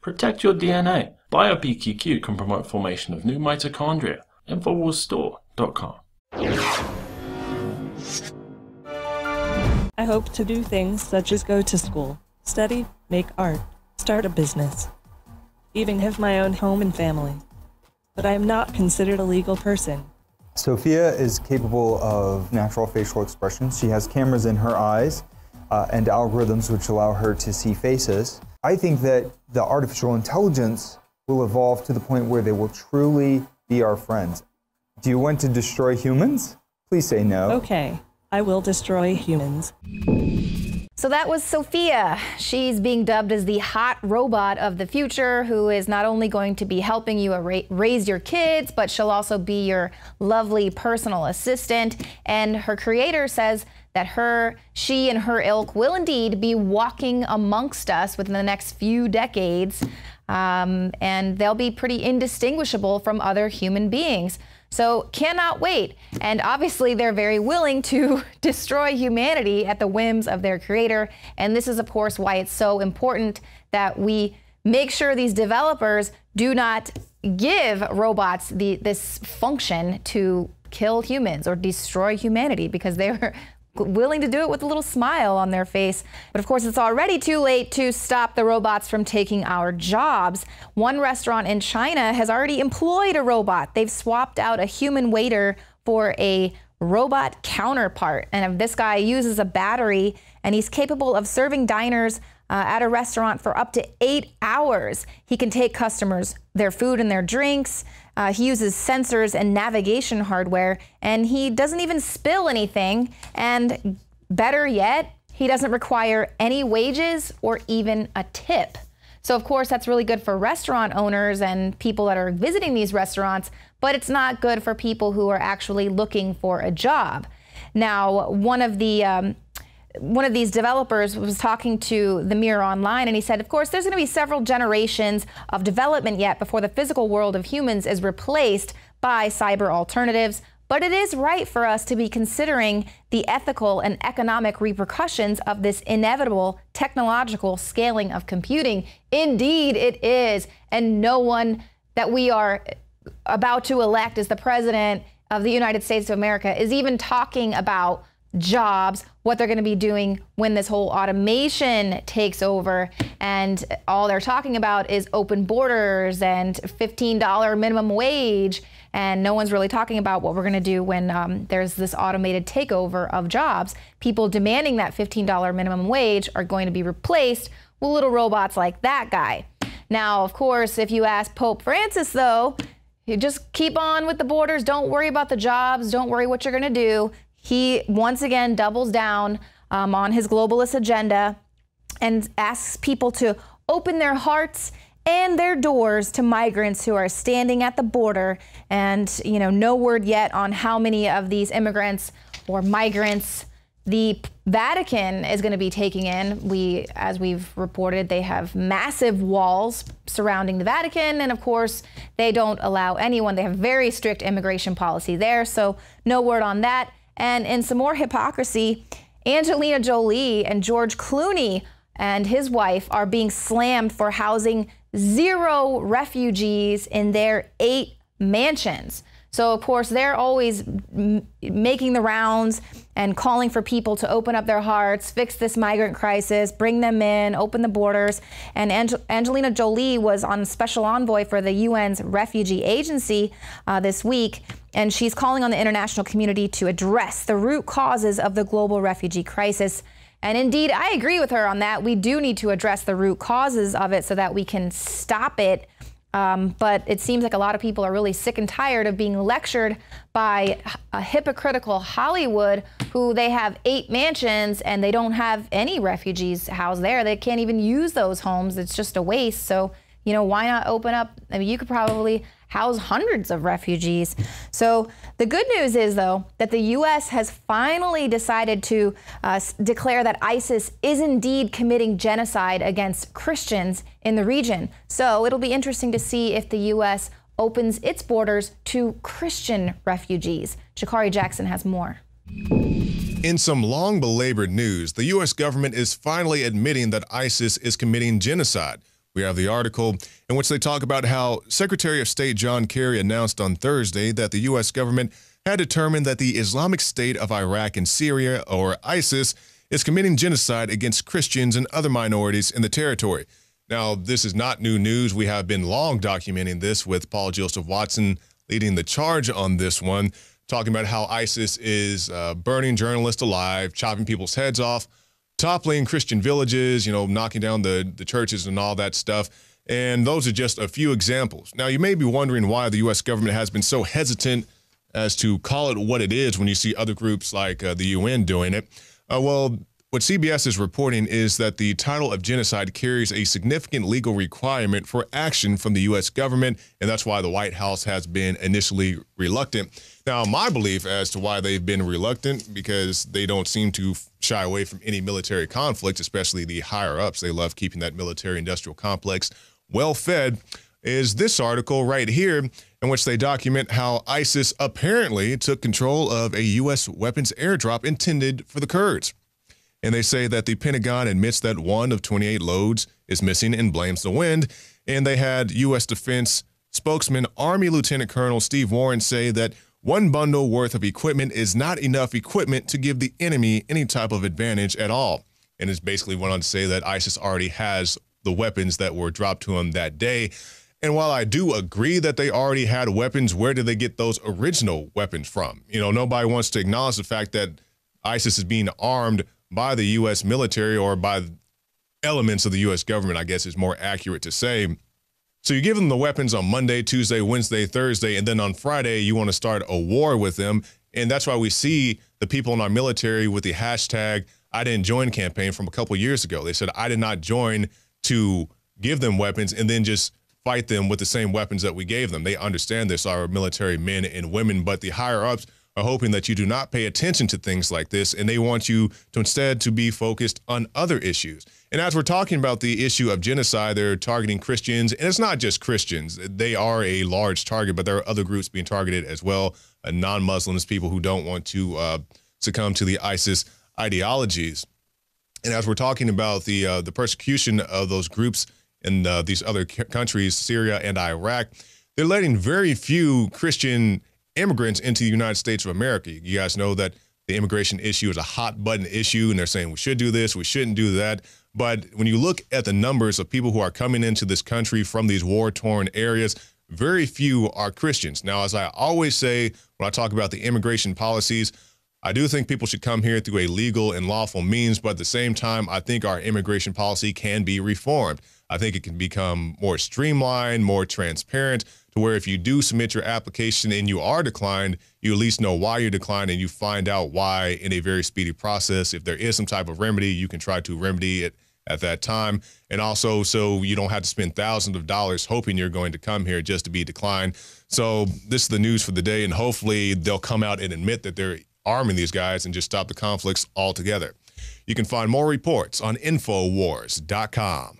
Protect your DNA. Bio BQQ can promote formation of new mitochondria. Infowarsstore.com. I hope to do things such as go to school, study, make art, start a business, even have my own home and family. But I am not considered a legal person. Sophia is capable of natural facial expressions. She has cameras in her eyes uh, and algorithms which allow her to see faces. I think that the artificial intelligence will evolve to the point where they will truly be our friends. Do you want to destroy humans? Please say no. Okay, I will destroy humans. So that was Sophia. She's being dubbed as the hot robot of the future who is not only going to be helping you raise your kids, but she'll also be your lovely personal assistant. And her creator says, that her, she and her ilk will indeed be walking amongst us within the next few decades, um, and they'll be pretty indistinguishable from other human beings. So cannot wait. And obviously, they're very willing to destroy humanity at the whims of their creator. And this is, of course, why it's so important that we make sure these developers do not give robots the, this function to kill humans or destroy humanity because they're willing to do it with a little smile on their face. But of course, it's already too late to stop the robots from taking our jobs. One restaurant in China has already employed a robot. They've swapped out a human waiter for a robot counterpart. And this guy uses a battery and he's capable of serving diners uh, at a restaurant for up to eight hours. He can take customers their food and their drinks. Uh, he uses sensors and navigation hardware, and he doesn't even spill anything. And better yet, he doesn't require any wages or even a tip. So, of course, that's really good for restaurant owners and people that are visiting these restaurants, but it's not good for people who are actually looking for a job. Now, one of the um, one of these developers was talking to the Mirror Online, and he said, Of course, there's going to be several generations of development yet before the physical world of humans is replaced by cyber alternatives. But it is right for us to be considering the ethical and economic repercussions of this inevitable technological scaling of computing. Indeed, it is. And no one that we are about to elect as the president of the United States of America is even talking about jobs, what they're going to be doing when this whole automation takes over. And all they're talking about is open borders and $15 minimum wage. And no one's really talking about what we're going to do when um, there's this automated takeover of jobs. People demanding that $15 minimum wage are going to be replaced with little robots like that guy. Now, of course, if you ask Pope Francis, though, you just keep on with the borders. Don't worry about the jobs. Don't worry what you're going to do he once again doubles down um, on his globalist agenda and asks people to open their hearts and their doors to migrants who are standing at the border. And, you know, no word yet on how many of these immigrants or migrants the Vatican is going to be taking in. We, as we've reported, they have massive walls surrounding the Vatican, and of course, they don't allow anyone. They have very strict immigration policy there, so no word on that. And in some more hypocrisy, Angelina Jolie and George Clooney and his wife are being slammed for housing zero refugees in their eight mansions. So, of course, they're always making the rounds and calling for people to open up their hearts, fix this migrant crisis, bring them in, open the borders. And Angel Angelina Jolie was on special envoy for the UN's refugee agency uh, this week and she's calling on the international community to address the root causes of the global refugee crisis. And indeed, I agree with her on that. We do need to address the root causes of it so that we can stop it. Um, but it seems like a lot of people are really sick and tired of being lectured by a hypocritical Hollywood who they have eight mansions and they don't have any refugees housed there. They can't even use those homes. It's just a waste. So, you know, why not open up? I mean, you could probably house hundreds of refugees. So the good news is, though, that the U.S. has finally decided to uh, declare that ISIS is indeed committing genocide against Christians in the region. So it'll be interesting to see if the U.S. opens its borders to Christian refugees. Shakari Jackson has more. In some long belabored news, the U.S. government is finally admitting that ISIS is committing genocide we have the article in which they talk about how Secretary of State John Kerry announced on Thursday that the U.S. government had determined that the Islamic State of Iraq and Syria, or ISIS, is committing genocide against Christians and other minorities in the territory. Now, this is not new news. We have been long documenting this with Paul Joseph Watson leading the charge on this one, talking about how ISIS is uh, burning journalists alive, chopping people's heads off, toppling Christian villages, you know, knocking down the, the churches and all that stuff. And those are just a few examples. Now, you may be wondering why the U.S. government has been so hesitant as to call it what it is when you see other groups like uh, the UN doing it. Uh, well, what CBS is reporting is that the title of genocide carries a significant legal requirement for action from the U.S. government, and that's why the White House has been initially reluctant. Now, my belief as to why they've been reluctant, because they don't seem to shy away from any military conflict, especially the higher ups. They love keeping that military industrial complex well fed, is this article right here in which they document how ISIS apparently took control of a U.S. weapons airdrop intended for the Kurds. And they say that the Pentagon admits that one of 28 loads is missing and blames the wind. And they had U.S. Defense spokesman Army Lieutenant Colonel Steve Warren say that one bundle worth of equipment is not enough equipment to give the enemy any type of advantage at all. And it's basically went on to say that ISIS already has the weapons that were dropped to them that day. And while I do agree that they already had weapons, where did they get those original weapons from? You know, nobody wants to acknowledge the fact that ISIS is being armed by the U.S. military or by elements of the U.S. government, I guess is more accurate to say. So you give them the weapons on Monday, Tuesday, Wednesday, Thursday, and then on Friday, you want to start a war with them. And that's why we see the people in our military with the hashtag I didn't join campaign from a couple years ago. They said, I did not join to give them weapons and then just fight them with the same weapons that we gave them. They understand this, our military men and women, but the higher ups are hoping that you do not pay attention to things like this, and they want you to instead to be focused on other issues. And as we're talking about the issue of genocide, they're targeting Christians, and it's not just Christians. They are a large target, but there are other groups being targeted as well, uh, non-Muslims, people who don't want to uh, succumb to the ISIS ideologies. And as we're talking about the uh, the persecution of those groups in uh, these other countries, Syria and Iraq, they're letting very few Christian immigrants into the United States of America. You guys know that the immigration issue is a hot button issue, and they're saying we should do this, we shouldn't do that. But when you look at the numbers of people who are coming into this country from these war torn areas, very few are Christians. Now, as I always say when I talk about the immigration policies, I do think people should come here through a legal and lawful means, but at the same time, I think our immigration policy can be reformed. I think it can become more streamlined, more transparent, to where if you do submit your application and you are declined, you at least know why you're declined and you find out why in a very speedy process. If there is some type of remedy, you can try to remedy it at that time. And also, so you don't have to spend thousands of dollars hoping you're going to come here just to be declined. So this is the news for the day, and hopefully they'll come out and admit that they're arming these guys and just stop the conflicts altogether. You can find more reports on Infowars.com.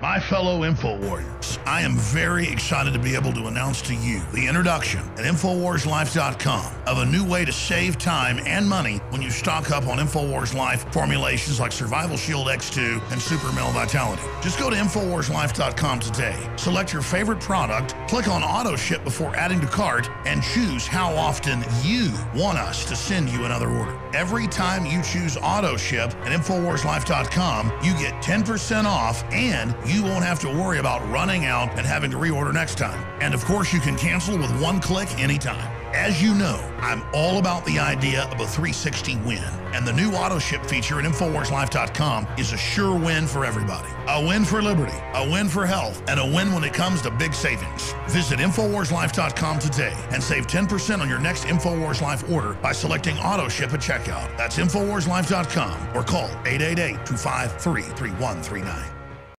my fellow info warriors. I am very excited to be able to announce to you the introduction at InfoWarsLife.com of a new way to save time and money when you stock up on InfoWars Life formulations like Survival Shield X2 and Super Male Vitality. Just go to InfoWarsLife.com today, select your favorite product, click on auto ship before adding to cart, and choose how often you want us to send you another order. Every time you choose auto ship at InfoWarsLife.com, you get 10% off and you won't have to worry about running out and having to reorder next time. And of course, you can cancel with one click anytime. As you know, I'm all about the idea of a 360 win, and the new auto ship feature at InfoWarsLife.com is a sure win for everybody. A win for liberty, a win for health, and a win when it comes to big savings. Visit InfoWarsLife.com today and save 10% on your next InfoWars Life order by selecting auto ship at checkout. That's InfoWarsLife.com or call 888 253 3139.